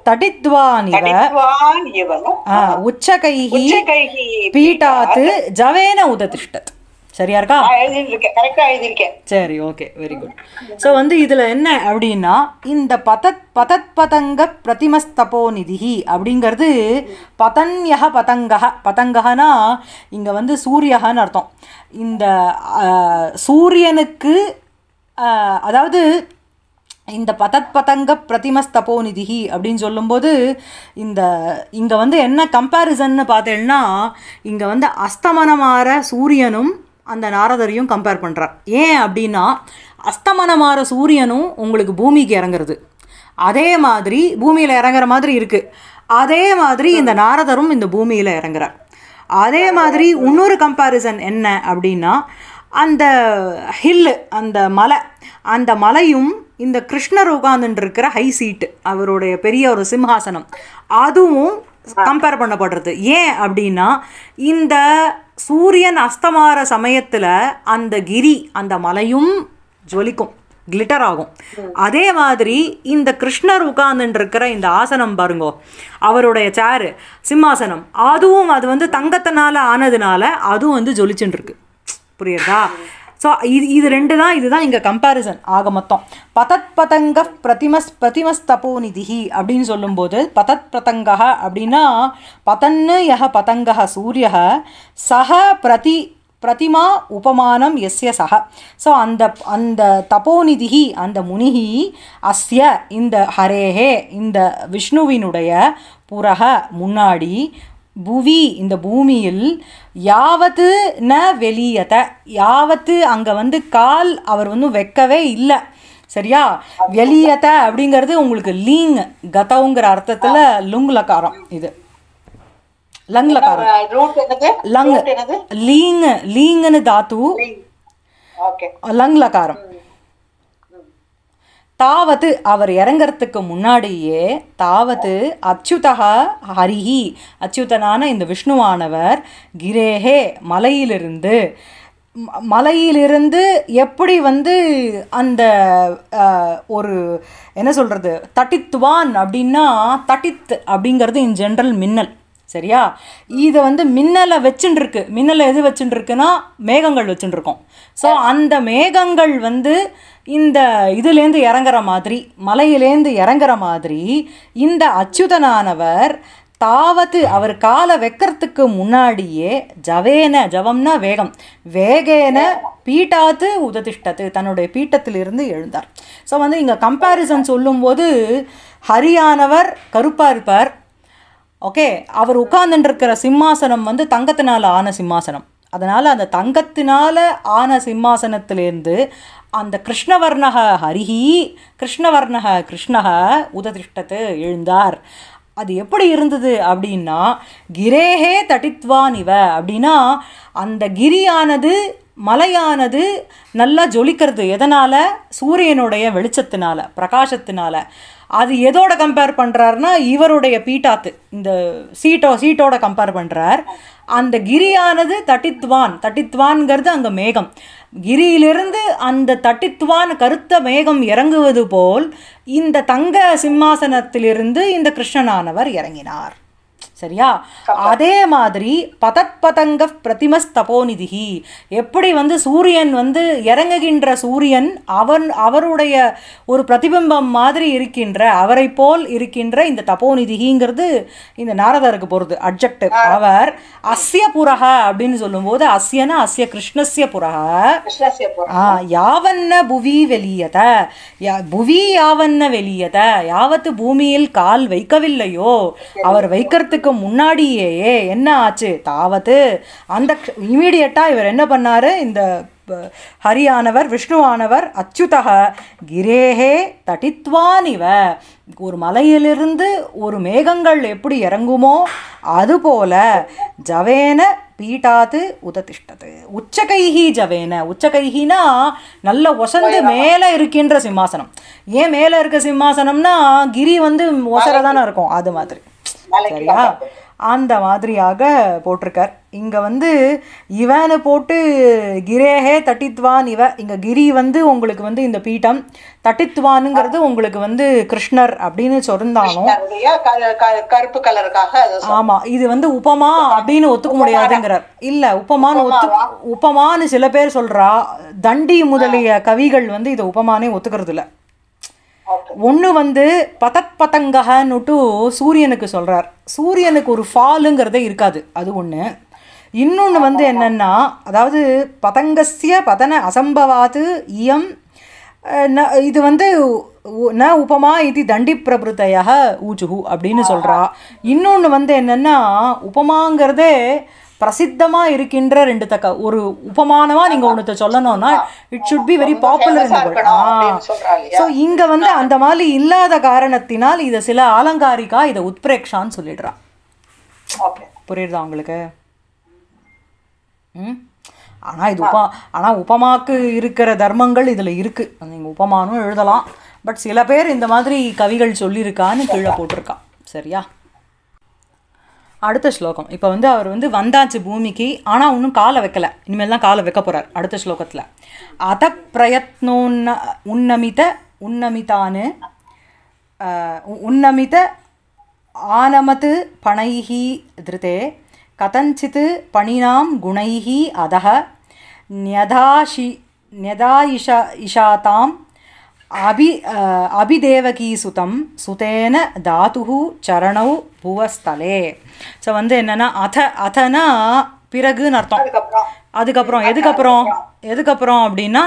तडिद्वानिव उच्चकैः पीठात् जवेन उदतिष्ठत् சரியா இருக்கா சரி ஓகே வெரி குட் ஸோ வந்து இதில் என்ன அப்படின்னா இந்த பதத் பதத் பதங்க பிரதிமஸ்தபோ நிதி அப்படிங்கிறது பதன்யக பதங்க பதங்ககனா இங்கே வந்து சூரியகன்னு அர்த்தம் இந்த சூரியனுக்கு அதாவது இந்த பதத் பதங்க பிரதிமஸ்தபோ நிதி அப்படின்னு சொல்லும்போது இந்த இங்கே வந்து என்ன கம்பேரிசன்னு பார்த்தேன்னா இங்கே வந்து அஸ்தமனமாற சூரியனும் அந்த நாரதரையும் கம்பேர் பண்ணுறார் ஏன் அப்படின்னா அஸ்தமனமாற சூரியனும் உங்களுக்கு பூமிக்கு இறங்குறது அதே மாதிரி பூமியில் இறங்குற மாதிரி இருக்குது அதே மாதிரி இந்த நாரதரும் இந்த பூமியில் இறங்குறார் அதே மாதிரி இன்னொரு கம்பேரிசன் என்ன அப்படின்னா அந்த ஹில்லு அந்த மலை அந்த மலையும் இந்த கிருஷ்ணர் உட்காந்துட்டு இருக்கிற ஹை சீட்டு அவருடைய பெரிய ஒரு சிம்ஹாசனம் அதுவும் கம்பேர் பண்ணப்படுறது ஏன் அப்படின்னா இந்த சூரியன் அஸ்தமாற சமயத்தில் அந்த கிரி அந்த மலையும் ஜொலிக்கும் கிளிட்டர் ஆகும் அதே மாதிரி இந்த கிருஷ்ணர் உட்கார்ந்துட்டு இந்த ஆசனம் பாருங்கோ அவருடைய சேரு சிம்மாசனம் அதுவும் அது வந்து தங்கத்தினால ஆனதுனால அதுவும் வந்து ஜொலிச்சுட்டு இருக்கு புரியுதா ஸோ இது இது ரெண்டு தான் இதுதான் இங்கே கம்பேரிசன் ஆக மொத்தம் பதத் பதங்க பிரதிமஸ் பிரதிமஸ் தபோநிதிஹி அப்படின்னு சொல்லும்போது பதத் பிரதங்க அப்படின்னா பதன்னு யக பதங்க சூரிய சக பிரதி பிரதிமா உபமானம் எஸ்ய சக ஸோ அந்த அந்த தபோநிதி அந்த முனிகி அஸ்ய இந்த ஹரேஹே இந்த விஷ்ணுவினுடைய புறக முன்னாடி புவி இந்த பூமியில் யாவத்து ந வெளியத யாவத்து அங்கே வந்து கால் அவர் வந்து வைக்கவே இல்லை சரியா வெளியத அப்படிங்கிறது உங்களுக்கு லீங் கதவுங்கிற அர்த்தத்தில் லுங் லக்காரம் இது லங் லங் லீங் லீங்னு தாத்து லங் தாவது அவர் இறங்கிறதுக்கு முன்னாடியே தாவது அச்சுதா ஹரிஹி அச்சுதனான இந்த விஷ்ணுவானவர் கிரேஹே மலையிலிருந்து மலையிலிருந்து எப்படி வந்து அந்த ஒரு என்ன சொல்கிறது தட்டித்துவான் அப்படின்னா தட்டித் அப்படிங்கிறது இன் ஜென்ரல் மின்னல் சரியா இதை வந்து மின்னலை வச்சுட்டுருக்கு மின்னலை எது வச்சுட்டுருக்குன்னா மேகங்கள் வச்சுட்டுருக்கோம் ஸோ அந்த மேகங்கள் வந்து இந்த இதுலேருந்து இறங்குற மாதிரி மலையிலேருந்து இறங்குற மாதிரி இந்த அச்சுதனானவர் தாவது அவர் காலை வைக்கிறதுக்கு முன்னாடியே ஜவேன ஜவம்னா வேகம் வேகேன பீட்டாத்து உததிஷ்டத்து தன்னுடைய பீட்டத்திலிருந்து எழுந்தார் ஸோ வந்து இங்கே கம்பேரிசன் சொல்லும்போது ஹரியானவர் கருப்பாக இருப்பார் ஓகே அவர் உட்கார்ந்துருக்கிற சிம்மாசனம் வந்து தங்கத்தினால் ஆன சிம்மாசனம் அதனால் அந்த தங்கத்தினால் ஆன சிம்மாசனத்திலேருந்து அந்த கிருஷ்ணவர்ணக ஹரிஹி கிருஷ்ணவர்ணக கிருஷ்ணக உததிஷ்டத்து எழுந்தார் அது எப்படி இருந்தது அப்படின்னா கிரேஹே தட்டித்வான் இவ அப்படின்னா அந்த கிரியானது மலையானது நல்லா ஜொலிக்கிறது எதனால் சூரியனுடைய வெளிச்சத்தினால பிரகாசத்தினால அது எதோட கம்பேர் பண்ணுறாருனா இவருடைய பீட்டாத்து இந்த சீட்டோ சீட்டோட கம்பேர் பண்ணுறார் அந்த கிரியானது தட்டித்வான் தட்டித்வான்ங்கிறது அங்கே மேகம் கிரியிலிருந்து அந்த தட்டித்வான் கருத்த மேகம் இறங்குவது போல் இந்த தங்க சிம்மாசனத்திலிருந்து இந்த கிருஷ்ணனானவர் இறங்கினார் சரியா அதே மாதிரி பதத் பதங்க பிரதிமஸ்தபோநிதிகி எப்படி வந்து சூரியன் வந்து இறங்குகின்ற சூரியன் அவன் அவருடைய ஒரு பிரதிபிம்பம் மாதிரி இருக்கின்ற அவரை போல் இருக்கின்ற இந்த தபோநிதிகிங்கிறது இந்த நாரதருக்கு போகிறது அப்ஜெக்டிவ் அவர் அஸ்ய புரக அப்படின்னு சொல்லும்போது அஸ்யனா அஸ்ய கிருஷ்ணஸ்ய புரக ஆ யாவன்ன புவி வெளியத புவி யாவன்ன வெளியத யாவத்து பூமியில் கால் வைக்கவில்லையோ அவர் வைக்கிறதுக்கு வர்றதுக்கு முன்னாடியேயே என்ன ஆச்சு தாவத்து அந்த இமீடியட்டாக இவர் என்ன பண்ணார் இந்த ஹரியானவர் விஷ்ணுவானவர் அச்சுதக கிரேஹே தட்டித்வானிவ ஒரு மலையிலிருந்து ஒரு மேகங்கள் எப்படி இறங்குமோ அதுபோல ஜவேன பீட்டாது உததிஷ்டது உச்சகைஹி ஜவேன உச்சகைஹினா நல்ல ஒசந்து மேலே இருக்கின்ற சிம்மாசனம் ஏன் மேலே இருக்க சிம்மாசனம்னா கிரி வந்து ஒசரதானே தானே இருக்கும் அது மாதிரி சரியா அந்த மாதிரியாக போட்டிருக்கார் இங்கே வந்து இவனு போட்டு கிரேஹே தட்டித்வான் இவ இங்கே கிரி வந்து உங்களுக்கு வந்து இந்த பீட்டம் தட்டித்வானுங்கிறது உங்களுக்கு வந்து கிருஷ்ணர் அப்படின்னு சொன்னாலும் கருப்பு கலருக்காக ஆமாம் இது வந்து உப்பமா அப்படின்னு ஒத்துக்க முடியாதுங்கிறார் இல்லை உப்பமானு ஒத்து உப்பமானு சில பேர் சொல்கிறா தண்டி முதலிய கவிகள் வந்து இதை உப்பமானே ஒத்துக்கிறது இல்லை ஒன்று வந்து பதத் பதங்கன்னுட்டு சூரியனுக்கு சொல்கிறார் சூரியனுக்கு ஒரு ஃபாலுங்கிறதே இருக்காது அது ஒன்று இன்னொன்று வந்து என்னென்னா அதாவது பதங்கசிய பதன அசம்பவாது இயம் ந இது வந்து ந உபமா இது தண்டி பிரபுத்தையாக ஊச்சுகு அப்படின்னு சொல்கிறா இன்னொன்று வந்து என்னென்னா உபமாங்கிறதே பிரசித்தமாக இருக்கின்ற ரெண்டு தக்க ஒரு உபமானமாக நீங்கள் ஒன்றுத்த சொல்லணும்னா it should be very popular ah so இங்கே வந்து அந்த மாதிரி இல்லாத காரணத்தினால் இதை சில ஆலங்காரிக்கா இதை உத்ரேக்ஷான்னு சொல்லிடுறான் புரியுதா உங்களுக்கு ம் ஆனால் இது உபா ஆனால் உபமாக்கு இருக்கிற தர்மங்கள் இதில் இருக்குது நீங்கள் உபமானும் எழுதலாம் பட் சில பேர் இந்த மாதிரி கவிகள் சொல்லியிருக்கான்னு கீழே போட்டிருக்கான் சரியா அடுத்த ஸ்லோகம் இப்போ வந்து அவர் வந்து வந்தாச்சு பூமிக்கு ஆனால் ஒன்றும் காலை வைக்கல இனிமேல் தான் காலை வைக்க போகிறார் அடுத்த ஸ்லோகத்தில் அத பிரயத்னோன்ன உன்னமித உன்னமிதானு உன்னமித ஆனமத்து பணைஹி திருத்தே கதஞ்சித் பணினாம் குணைஹி அதக ஞதாஷி இஷா இஷாதாம் அபி அபிதேவகீசுதம் சுதேன தாத்து சரணௌ புவஸ்தலே ஸோ வந்து என்னென்னா அத அதனா பிறகுன்னு அர்த்தம் அதுக்கப்புறம் எதுக்கப்புறம் எதுக்கப்புறம் அப்படின்னா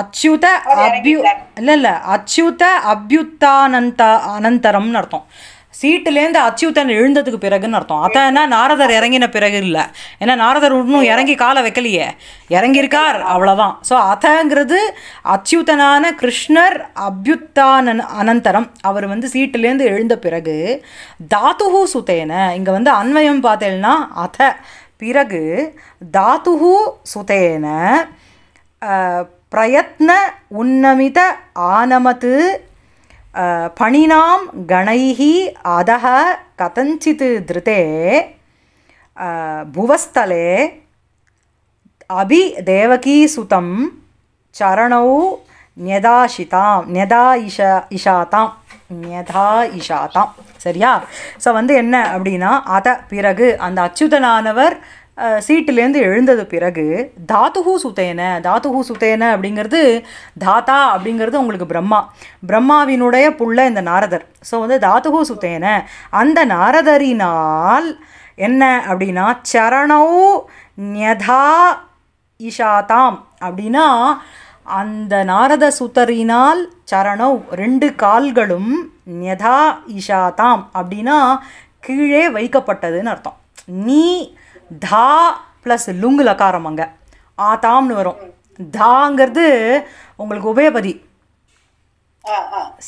அச்சுத அபியு இல்லை இல்லை அச்சுத அபியுத்தானந்த அனந்தரம்னு அர்த்தம் சீட்டுலேருந்து அச்சுத்தன் எழுந்ததுக்கு பிறகுன்னு அர்த்தம் அதான் நாரதர் இறங்கின பிறகு இல்லை ஏன்னா நாரதர் இன்னும் இறங்கி காலை வைக்கலையே இறங்கியிருக்கார் அவ்வளோதான் ஸோ அதங்கிறது அச்சுத்தனான கிருஷ்ணர் அபியுத்தான அனந்தரம் அவர் வந்து சீட்டுலேருந்து எழுந்த பிறகு தாத்துஹு சுத்தேன இங்கே வந்து அன்வயம் பார்த்தேன்னா அத பிறகு தாத்துஹு சுத்தேன பிரயத்ன உன்னமித ஆனமத்து பணினாம் கணைகி அதக கதஞ்சித் திருத்தே புவஸ்தலே அபி தேவகீசுதம் சரணௌ ஞதாஷிதாம் ஞதா இஷா இஷாதாம் ஞதா இஷாதாம் சரியா ஸோ வந்து என்ன அப்படின்னா அத பிறகு அந்த அச்சுதனானவர் சீட்டுலேருந்து எழுந்தது பிறகு தாத்துஹு சுத்தேன தாத்துஹு சுத்தேன அப்படிங்கிறது தாத்தா அப்படிங்கிறது உங்களுக்கு பிரம்மா பிரம்மாவினுடைய புள்ள இந்த நாரதர் ஸோ வந்து தாத்துஹு சுத்தேன அந்த நாரதரினால் என்ன அப்படின்னா சரணௌ நியதா இஷாதாம் அப்படின்னா அந்த நாரத சுத்தரினால் சரணௌ ரெண்டு கால்களும் நியதா இஷாதாம் அப்படின்னா கீழே வைக்கப்பட்டதுன்னு அர்த்தம் நீ தா ப்ளஸ் லுங்கு லக்காரம் அங்கே ஆ தாம்னு வரும் தாங்கிறது உங்களுக்கு உபயபதி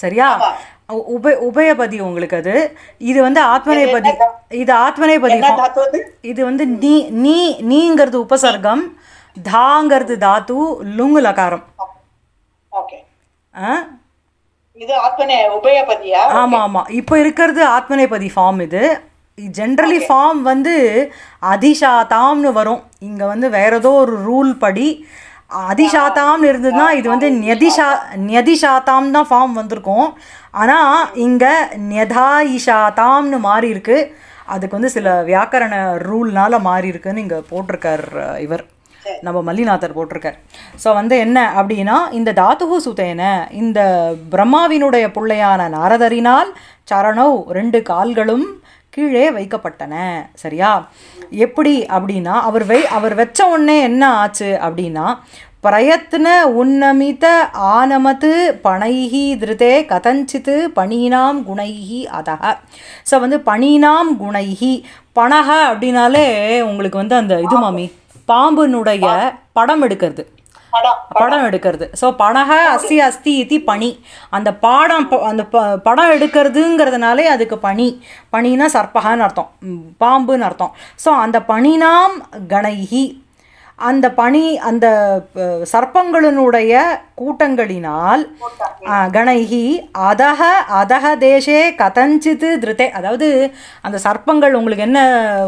சரியா உப உபயபதி உங்களுக்கு அது இது வந்து ஆத்மநேபதி இது ஆத்மநேபதி இது வந்து நீ நீ நீங்கிறது உபசர்க்கம் தாங்கிறது தாத்து லுங்கு லகாரம் ஆமாம் ஆமாம் இப்போ இருக்கிறது ஆத்மநேபதி ஃபார்ம் இது ஜென்ரலி ஃபார்ம் வந்து அதிஷா வரும் இங்கே வந்து வேற ஏதோ ஒரு ரூல் படி அதிசாத்தாம்னு இருந்ததுன்னா இது வந்து நியதிஷா நெதிஷாத்தாம் தான் ஃபார்ம் வந்திருக்கும் ஆனால் இங்கே நெதாயிஷாத்தாம்னு மாறி இருக்கு அதுக்கு வந்து சில வியாக்கரண ரூல்னால் மாறி இருக்குன்னு இங்கே போட்டிருக்கார் இவர் நம்ம மல்லிநாதர் போட்டிருக்கார் ஸோ வந்து என்ன அப்படின்னா இந்த தாத்துகு சுதேன இந்த பிரம்மாவினுடைய பிள்ளையான நாரதரினால் சரணவ் ரெண்டு கால்களும் கீழே வைக்கப்பட்டன சரியா எப்படி அப்படின்னா அவர் வை அவர் வச்ச உடனே என்ன ஆச்சு அப்படின்னா பிரயத்ன உன்னமித ஆனமது பணைகி திருதே கதஞ்சித்து பணினாம் குணைகி அதக ஸோ வந்து பணினாம் குணைகி பணக அப்படின்னாலே உங்களுக்கு வந்து அந்த இது மாமி பாம்புனுடைய படம் எடுக்கிறது படம் எடுக்கிறது ஸோ படக அஸ்தி அஸ்தி இத்தி பனி அந்த பாடம் அந்த படம் எடுக்கிறதுங்கிறதுனாலே அதுக்கு பனி பணினா சர்பகான்னு அர்த்தம் பாம்புன்னு அர்த்தம் ஸோ அந்த பணினாம் கணைகி அந்த பனி அந்த சர்ப்பங்களினுடைய கூட்டங்களினால் கணைகி அதக அதக தேசே கதஞ்சித்து திருத்தே அதாவது அந்த சர்ப்பங்கள் உங்களுக்கு என்ன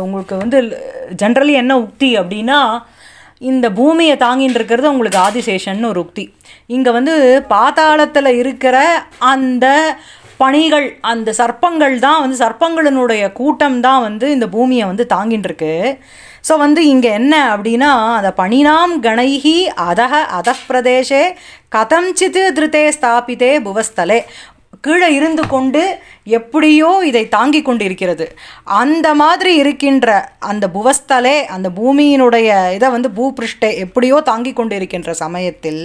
உங்களுக்கு வந்து ஜென்ரலி என்ன உக்தி அப்படின்னா இந்த பூமியை தாங்கின்னு இருக்கிறது உங்களுக்கு ஆதிசேஷன் ஒரு உக்தி இங்கே வந்து பாதாளத்தில் இருக்கிற அந்த பணிகள் அந்த சர்ப்பங்கள் தான் வந்து சர்ப்பங்களினுடைய கூட்டம் தான் வந்து இந்த பூமியை வந்து தாங்கின்னு இருக்கு ஸோ வந்து இங்கே என்ன அப்படின்னா அந்த பணினாம் கணைகி அதக பிரதேசே கதஞ்சித்து திருத்தே ஸ்தாபித்தே புவஸ்தலே கீழே இருந்து கொண்டு எப்படியோ இதை தாங்கி கொண்டு இருக்கிறது அந்த மாதிரி இருக்கின்ற அந்த புவஸ்தலே அந்த பூமியினுடைய இதை வந்து பூபிருஷ்டை எப்படியோ தாங்கி கொண்டு இருக்கின்ற சமயத்தில்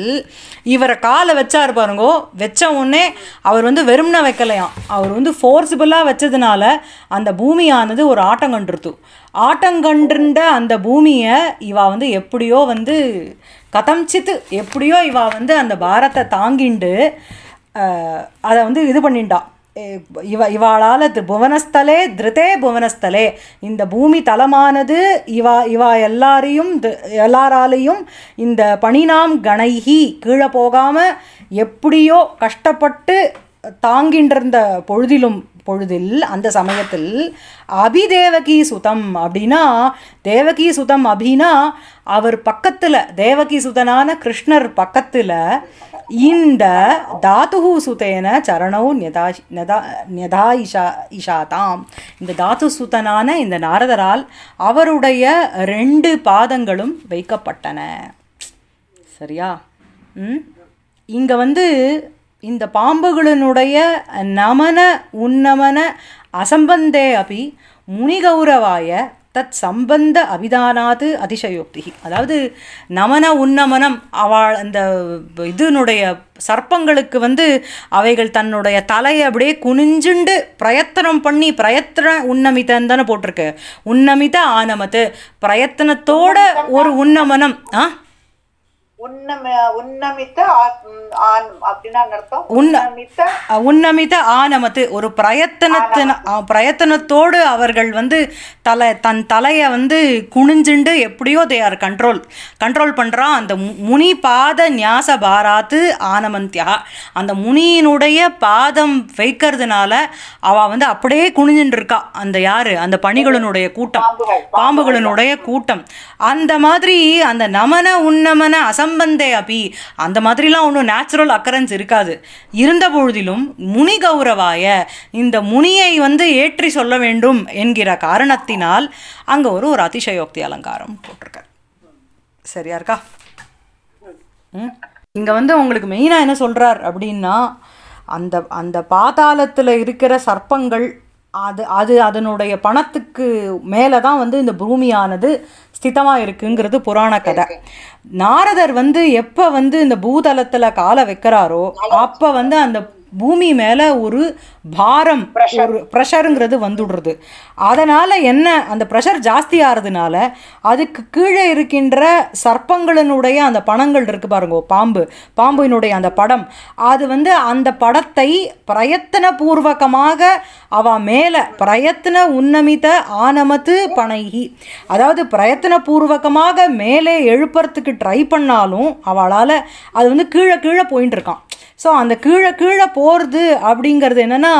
இவரை காலை வச்சா பாருங்கோ வச்ச உடனே அவர் வந்து வெறும்ன வைக்கலையாம் அவர் வந்து ஃபோர்ஸிபிளாக வச்சதுனால அந்த பூமியானது ஒரு ஆட்டங்கன்றுத்து ஆட்டங்கன்றுண்ட அந்த பூமியை இவா வந்து எப்படியோ வந்து கதம்சித்து எப்படியோ இவா வந்து அந்த பாரத்தை தாங்கிண்டு அதை வந்து இது பண்ணிட்டான் இவ இவாளால் புவனஸ்தலே திருதே புவனஸ்தலே இந்த பூமி தலமானது இவா இவா எல்லாரையும் எல்லாராலையும் இந்த பணினாம் கணைகி கீழே போகாமல் எப்படியோ கஷ்டப்பட்டு தாங்கின்றிருந்த பொழுதிலும் பொழுதில் அந்த சமயத்தில் அபிதேவகி சுதம் அப்படின்னா தேவகி சுதம் அப்படின்னா அவர் பக்கத்தில் தேவகி சுதனான கிருஷ்ணர் பக்கத்தில் இந்த தாத்து சுத்தேன சரணௌ நியதா நியதா நியதா இஷா இஷாதாம் இந்த தாத்து சுத்தனான இந்த நாரதரால் அவருடைய ரெண்டு பாதங்களும் வைக்கப்பட்டன சரியா இங்கே வந்து இந்த பாம்புகளினுடைய நமன உன்னமன அசம்பந்தே அப்படி முனிகௌரவாய தத் சம்பந்த அபிதானாது அதிசயோக்தி அதாவது நமன உன்னமனம் அவள் அந்த இதனுடைய சர்ப்பங்களுக்கு வந்து அவைகள் தன்னுடைய தலையை அப்படியே குனிஞ்சுண்டு பிரயத்தனம் பண்ணி பிரயத்தன உன்னமிதன் தானே போட்டிருக்கு உன்னமித ஆனமத்து பிரயத்தனத்தோட ஒரு உன்னமனம் ஆ உன்னமித்த ஆனமத்து ஒரு பிரயத்தனத்தின பிரயத்தனத்தோடு அவர்கள் வந்து தலை தன் தலையை வந்து குனிஞ்சுண்டு எப்படியோ தே ஆர் கண்ட்ரோல் கண்ட்ரோல் பண்ணுறான் அந்த முனி பாத நியாச பாராத்து ஆனமந்தியா அந்த முனியினுடைய பாதம் வைக்கிறதுனால அவள் வந்து அப்படியே குனிஞ்சுட்டு இருக்கா அந்த யாரு அந்த பணிகளினுடைய கூட்டம் பாம்புகளினுடைய கூட்டம் அந்த மாதிரி அந்த நமன உன்னமன அசம் சம்பந்தே அபி அந்த மாதிரிலாம் ஒன்றும் நேச்சுரல் அக்கரன்ஸ் இருக்காது இருந்த பொழுதிலும் முனி கௌரவாய இந்த முனியை வந்து ஏற்றி சொல்ல வேண்டும் என்கிற காரணத்தினால் அங்கே ஒரு ஒரு அதிசயோக்தி அலங்காரம் போட்டிருக்கார் சரியா இருக்கா இங்கே வந்து உங்களுக்கு மெயினாக என்ன சொல்கிறார் அப்படின்னா அந்த அந்த பாதாளத்தில் இருக்கிற சர்ப்பங்கள் அது அது அதனுடைய பணத்துக்கு மேலே தான் வந்து இந்த பூமியானது ஸ்திதமாக இருக்குங்கிறது புராண கதை நாரதர் வந்து எப்போ வந்து இந்த பூதளத்தில் காலை வைக்கிறாரோ அப்போ வந்து அந்த பூமி மேலே ஒரு பாரம் ஒரு ப்ரெஷருங்கிறது வந்துடுறது அதனால் என்ன அந்த ப்ரெஷர் ஜாஸ்தி ஆகிறதுனால அதுக்கு கீழே இருக்கின்ற சர்ப்பங்களினுடைய அந்த பணங்கள் இருக்குது பாருங்க பாம்பு பாம்புனுடைய அந்த படம் அது வந்து அந்த படத்தை பிரயத்தன பூர்வகமாக அவ மேலே பிரயத்தன உன்னமித ஆனமத்து பணைகி அதாவது பிரயத்தன பூர்வகமாக மேலே எழுப்புறதுக்கு ட்ரை பண்ணாலும் அவளால் அது வந்து கீழே கீழே போயின்னு இருக்கான் ஸோ அந்த கீழே கீழே போகிறது அப்படிங்கிறது என்னென்னா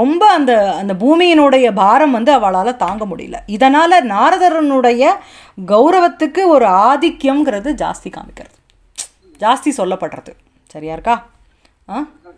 ரொம்ப அந்த அந்த பூமியினுடைய பாரம் வந்து அவளால் தாங்க முடியல இதனால் நாரதரனுடைய கௌரவத்துக்கு ஒரு ஆதிக்கம்ங்கிறது ஜாஸ்தி காமிக்கிறது ஜாஸ்தி சொல்லப்படுறது சரியா இருக்கா ஆ